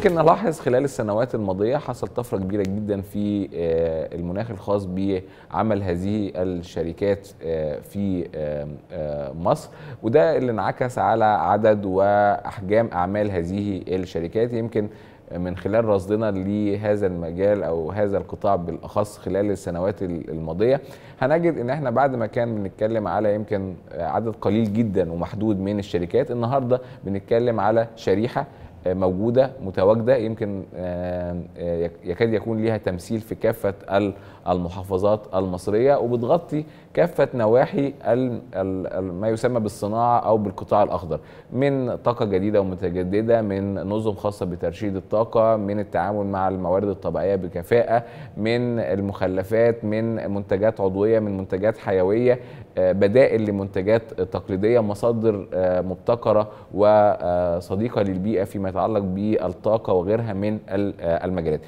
يمكن نلاحظ خلال السنوات الماضيه حصل طفره كبيره جدا في آه، المناخ الخاص بعمل هذه الشركات آه، في مصر وده اللي انعكس على عدد واحجام اعمال هذه الشركات يمكن من خلال رصدنا لهذا المجال او هذا القطاع بالاخص خلال السنوات الماضيه هنجد ان احنا بعد ما كان بنتكلم على يمكن عدد قليل جدا ومحدود من الشركات النهارده بنتكلم على شريحه موجوده متواجده يمكن آه، آه، يكاد يكون ليها تمثيل في كافه المحافظات المصريه وبتغطي كافه نواحي ما يسمى بالصناعه او بالقطاع الاخضر من طاقه جديده ومتجدده من نظم خاصه بترشيد الطاقه من التعامل مع الموارد الطبيعيه بكفاءه من المخلفات من منتجات عضويه من منتجات حيويه آه، بدائل لمنتجات تقليديه مصادر مبتكره وصديقه للبيئه فيما يتعلق بالطاقه وغيرها من آه، المجالات